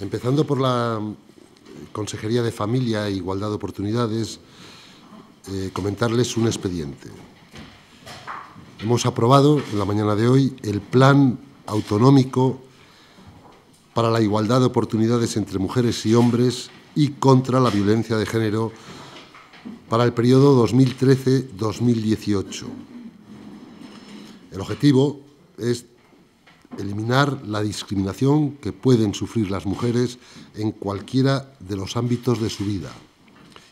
Empezando por la mm, Consejería de Familia e Igualdad de Oportunidades, eh, comentarles un expediente. Hemos aprobado en la mañana de hoy el Plan Autonómico para la Igualdad de Oportunidades entre Mujeres y Hombres y contra la Violencia de Género para el periodo 2013-2018. El objetivo es eliminar la discriminación que pueden sufrir las mujeres en cualquiera de los ámbitos de su vida.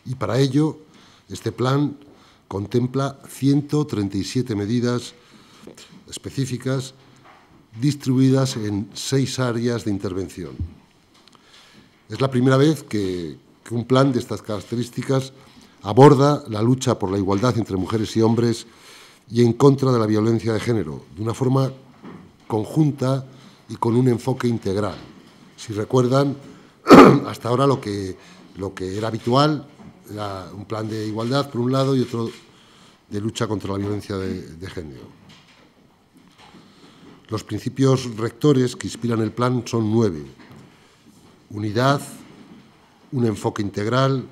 Y para ello, este plan contempla 137 medidas específicas distribuidas en seis áreas de intervención. Es la primera vez que, que un plan de estas características aborda la lucha por la igualdad entre mujeres y hombres y en contra de la violencia de género, de una forma conjunta y con un enfoque integral. Si recuerdan, hasta ahora lo que, lo que era habitual un plan de igualdad, por un lado, y otro de lucha contra la violencia de, género. Los principios rectores que inspiran el plan son nueve. Unidad, un enfoque integral,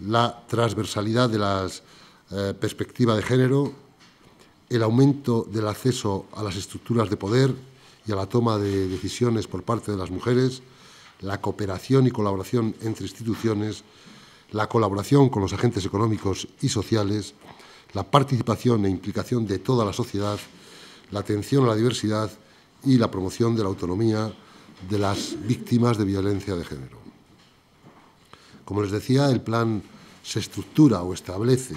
la transversalidad de la eh, perspectiva de género, el aumento del acceso a las estructuras de poder y a la toma de decisiones por parte de las mujeres, la cooperación y colaboración entre instituciones, la colaboración con los agentes económicos y sociales, la participación e implicación de toda la sociedad, la atención a la diversidad y la promoción de la autonomía de las víctimas de violencia de género. Como les decía, el plan se estructura o establece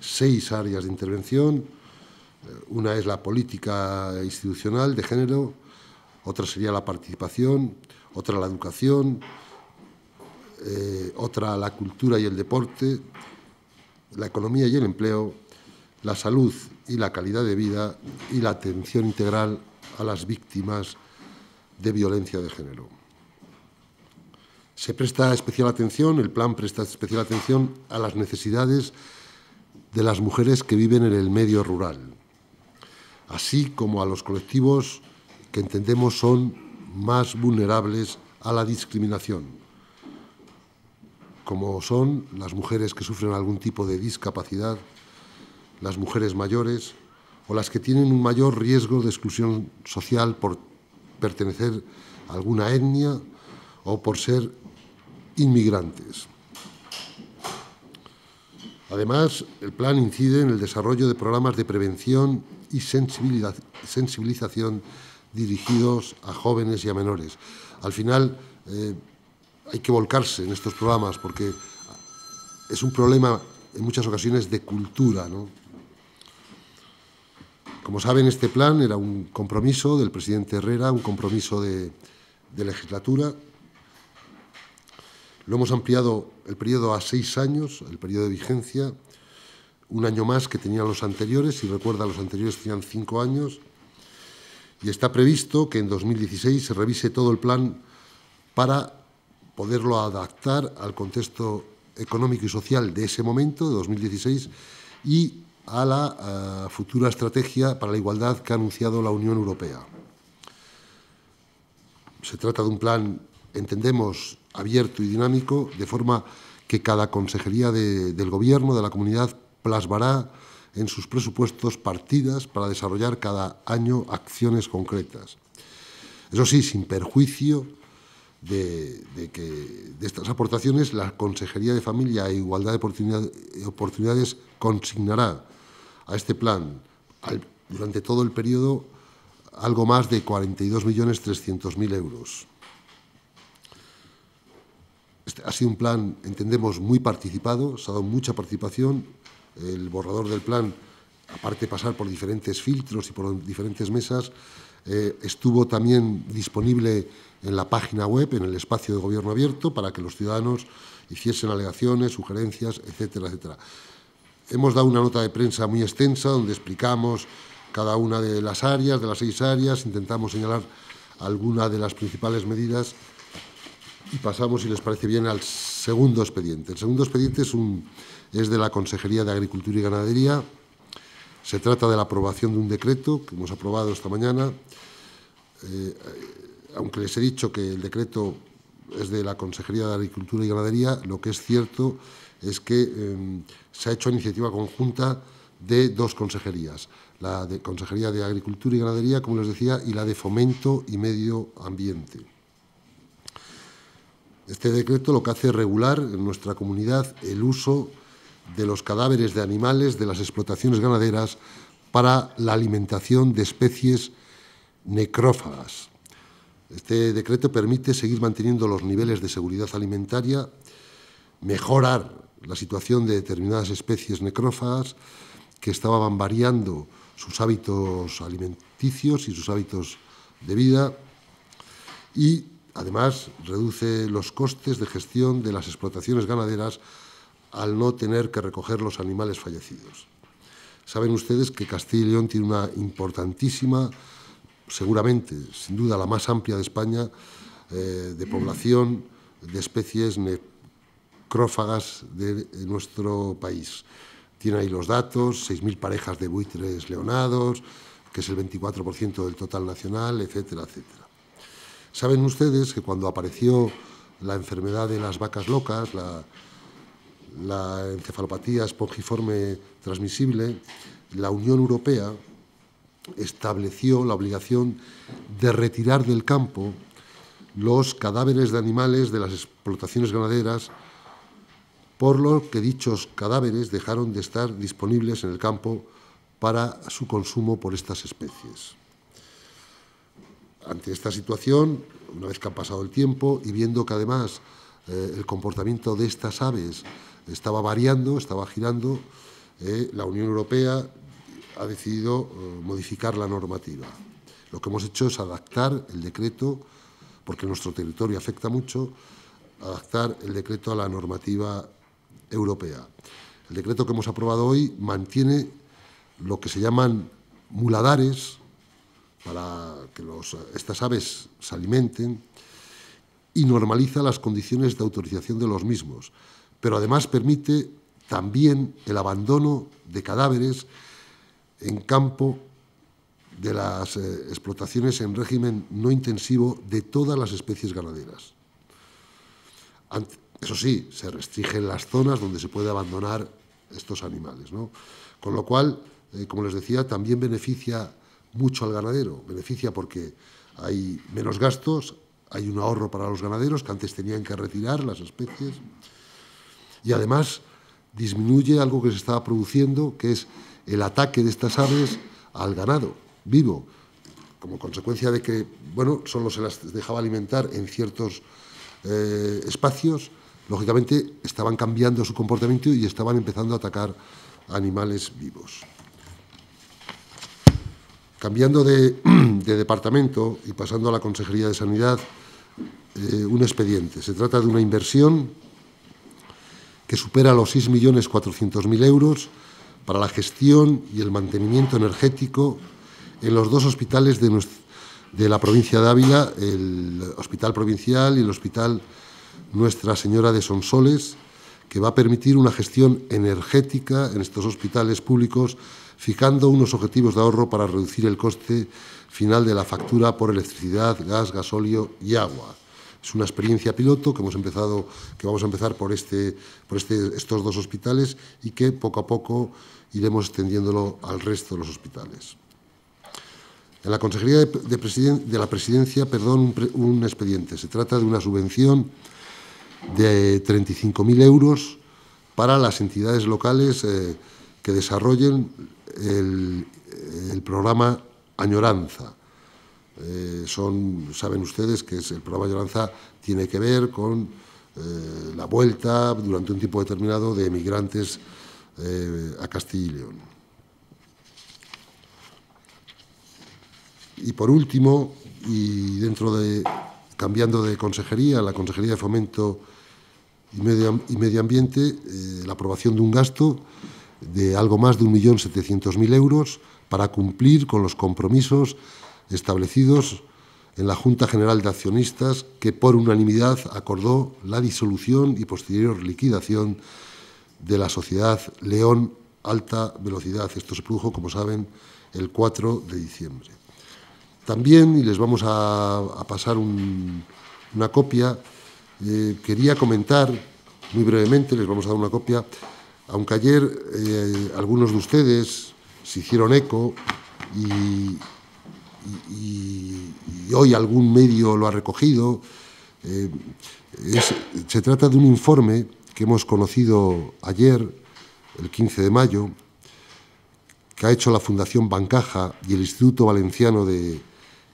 seis áreas de intervención, una es la política institucional de género, otra sería la participación, otra la educación, eh, otra la cultura y el deporte, la economía y el empleo, la salud y la calidad de vida y la atención integral a las víctimas de violencia de género. Se presta especial atención, el plan presta especial atención a las necesidades de las mujeres que viven en el medio rural así como a los colectivos que entendemos son más vulnerables a la discriminación, como son las mujeres que sufren algún tipo de discapacidad, las mujeres mayores o las que tienen un mayor riesgo de exclusión social por pertenecer a alguna etnia o por ser inmigrantes. Además, el plan incide en el desarrollo de programas de prevención y sensibilización dirigidos a jóvenes y a menores. Al final, eh, hay que volcarse en estos programas porque es un problema en muchas ocasiones de cultura. Como saben, este plan era un compromiso del presidente Herrera, un compromiso de, de legislatura lo hemos ampliado el periodo a seis años, el periodo de vigencia, un año más que tenían los anteriores, si recuerda, los anteriores tenían cinco años, y está previsto que en 2016 se revise todo el plan para poderlo adaptar al contexto económico y social de ese momento, de 2016, y a la eh, futura estrategia para la igualdad que ha anunciado la Unión Europea. Se trata de un plan entendemos, abierto y dinámico, de forma que cada consejería del Gobierno, de la comunidad, plasmará en sus presupuestos partidas para desarrollar cada año acciones concretas. Eso sí, sin perjuicio de, que de estas aportaciones la Consejería de Familia e Igualdad de Oportunidades consignará a este plan durante todo el periodo algo más de 42.300.000 euros. Este ha sido un plan, entendemos, muy participado, se ha dado mucha participación. El borrador del plan, aparte de pasar por diferentes filtros y por diferentes mesas, eh, estuvo también disponible en la página web, en el espacio de gobierno abierto, para que los ciudadanos hiciesen alegaciones, sugerencias, etcétera, etcétera. Hemos dado una nota de prensa muy extensa donde explicamos cada una de las áreas, de las seis áreas, intentamos señalar alguna de las principales medidas y pasamos, si les parece bien, al segundo expediente. El segundo expediente es, de la Consejería de Agricultura y Ganadería. Se trata de la aprobación de un decreto que hemos aprobado esta mañana. Eh, aunque les he dicho que el decreto es de la Consejería de Agricultura y Ganadería, lo que es cierto es que em, se ha hecho iniciativa conjunta de dos consejerías, la de Consejería de Agricultura y Ganadería, como les decía, y la de Fomento y Medio Ambiente. Este decreto lo que hace es regular en nuestra comunidad el uso de los cadáveres de animales de las explotaciones ganaderas para la alimentación de especies necrófagas. Este decreto permite seguir manteniendo los niveles de seguridad alimentaria, mejorar la situación de determinadas especies necrófagas que estaban variando sus hábitos alimenticios y sus hábitos de vida y Además, reduce los costes de gestión de las explotaciones ganaderas al no tener que recoger los animales fallecidos. Saben ustedes que Castilla y León tiene una importantísima, seguramente, sin duda la más amplia de España, eh, de población de especies necrófagas de, nuestro país. Tiene ahí los datos, 6.000 parejas de buitres leonados, que es el 24% del total nacional, etcétera, etcétera. Saben ustedes que cuando apareció la enfermedad de las vacas locas, la, encefalopatía espongiforme transmisible, la Unión Europea estableció la obligación de retirar del campo los cadáveres de animales de las explotaciones ganaderas, por lo que dichos cadáveres dejaron de estar disponibles en el campo para su consumo por estas especies ante esta situación, una vez que ha pasado el tiempo y viendo que además eh, el comportamiento de estas aves estaba variando, estaba girando, eh, la Unión Europea ha decidido eh, modificar la normativa. Lo que hemos hecho es adaptar el decreto, porque nuestro territorio afecta mucho, adaptar el decreto a la normativa europea. El decreto que hemos aprobado hoy mantiene lo que se llaman muladares, para que estas aves se alimenten y normaliza las condiciones de autorización de los mismos, pero además permite también el abandono de cadáveres en campo de las eh, explotaciones en régimen no intensivo de todas las especies ganaderas. eso sí, se restringen las zonas donde se puede abandonar estos animales, Con lo cual, eh, como les decía, también beneficia mucho al ganadero. Beneficia porque hay menos gastos, hay un ahorro para los ganaderos que antes tenían que retirar las especies y además disminuye algo que se estaba produciendo, que es el ataque de estas aves al ganado vivo, como consecuencia de que, bueno, solo se las dejaba alimentar en ciertos eh, espacios, lógicamente estaban cambiando su comportamiento y estaban empezando a atacar animales vivos. Cambiando de, departamento y pasando a la Consejería de Sanidad, eh, un expediente. Se trata de una inversión que supera los 6.400.000 euros para la gestión y el mantenimiento energético en los dos hospitales de, de la provincia de Ávila, el Hospital Provincial y el Hospital Nuestra Señora de Sonsoles, que va a permitir una gestión energética en estos hospitales públicos, fijando unos objetivos de ahorro para reducir el coste final de la factura por electricidad, gas, gasóleo y agua. Es una experiencia piloto que hemos empezado, que vamos a empezar por este, por este, estos dos hospitales y que poco a poco iremos extendiéndolo al resto de los hospitales. En la Consejería de, la Presidencia, perdón, un expediente. Se trata de una subvención de 35.000 euros para las entidades locales eh, que desarrollen el, programa Añoranza. Eh, son, saben ustedes que es, el programa Añoranza tiene que ver con eh, la vuelta durante un tiempo determinado de emigrantes a Castilla y León. Y por último, y dentro de cambiando de consejería, la Consejería de Fomento y Medio, Ambiente, eh, la aprobación de un gasto de algo más de 1.700.000 euros para cumplir con los compromisos establecidos en la Junta General de Accionistas, que por unanimidad acordó la disolución y posterior liquidación de la sociedad León Alta Velocidad. Esto se produjo, como saben, el 4 de diciembre. También, y les vamos a, pasar una copia, eh, quería comentar muy brevemente, les vamos a dar una copia, aunque ayer eh, algunos de ustedes se hicieron eco y, hoy algún medio lo ha recogido, eh, se trata de un informe que hemos conocido ayer, el 15 de mayo, que ha hecho la Fundación Bancaja y el Instituto Valenciano de,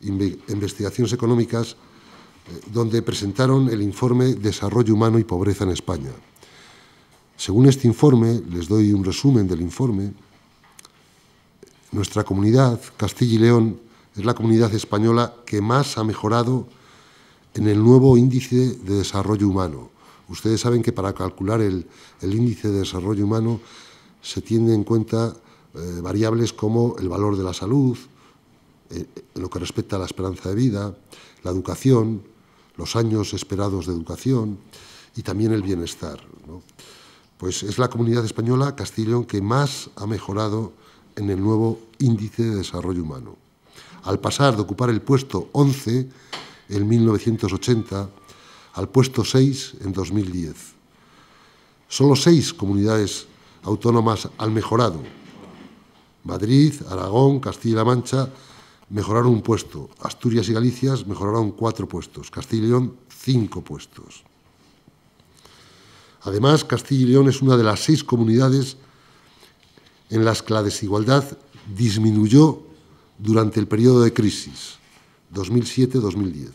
investigaciones económicas eh, donde presentaron el informe Desarrollo Humano y Pobreza en España. Según este informe, les doy un resumen del informe, nuestra comunidad, Castilla y León, es la comunidad española que más ha mejorado en el nuevo índice de desarrollo humano. Ustedes saben que para calcular el, índice de desarrollo humano se tienen en cuenta eh, variables como el valor de la salud, eh, lo que respecta a la esperanza de vida, la educación, los años esperados de educación y también el bienestar. Pues es la comunidad española León, que más ha mejorado en el nuevo índice de desarrollo humano. Al pasar de ocupar el puesto 11 en 1980 al puesto 6 en 2010. Solo seis comunidades autónomas han mejorado. Madrid, Aragón, Castilla-La Mancha, mejoraron un puesto. Asturias y Galicias mejoraron cuatro puestos. Castilla y León, cinco puestos. Además, Castilla y León es una de las seis comunidades en las que la desigualdad disminuyó durante el periodo de crisis, 2007-2010.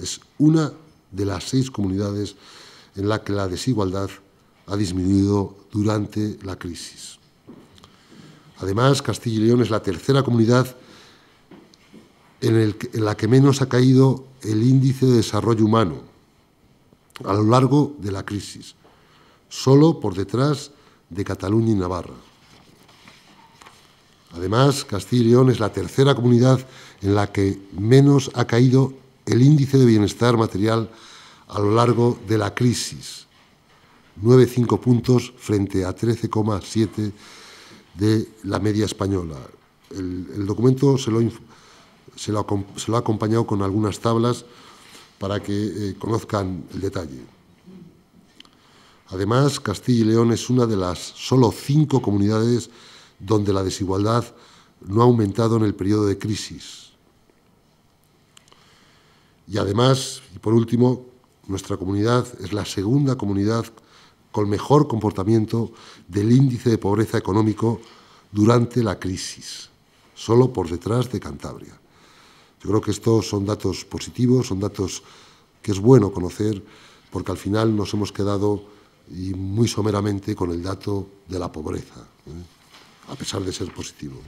Es una de las seis comunidades en la que la desigualdad ha disminuido durante la crisis. Además, Castilla y León es la tercera comunidad en, la que menos ha caído el índice de desarrollo humano a lo largo de la crisis, solo por detrás de Cataluña y Navarra. Además, Castilla y León es la tercera comunidad en la que menos ha caído el índice de bienestar material a lo largo de la crisis, 9,5 puntos frente a 13,7 de la media española. El, documento se lo, se lo, ha acompañado con algunas tablas para que eh, conozcan el detalle. Además, Castilla y León es una de las solo cinco comunidades donde la desigualdad no ha aumentado en el periodo de crisis. Y además, y por último, nuestra comunidad es la segunda comunidad con mejor comportamiento del índice de pobreza económico durante la crisis, solo por detrás de Cantabria. Yo creo que estos son datos positivos, son datos que es bueno conocer, porque al final nos hemos quedado y muy someramente con el dato de la pobreza, ¿eh? a pesar de ser positivo.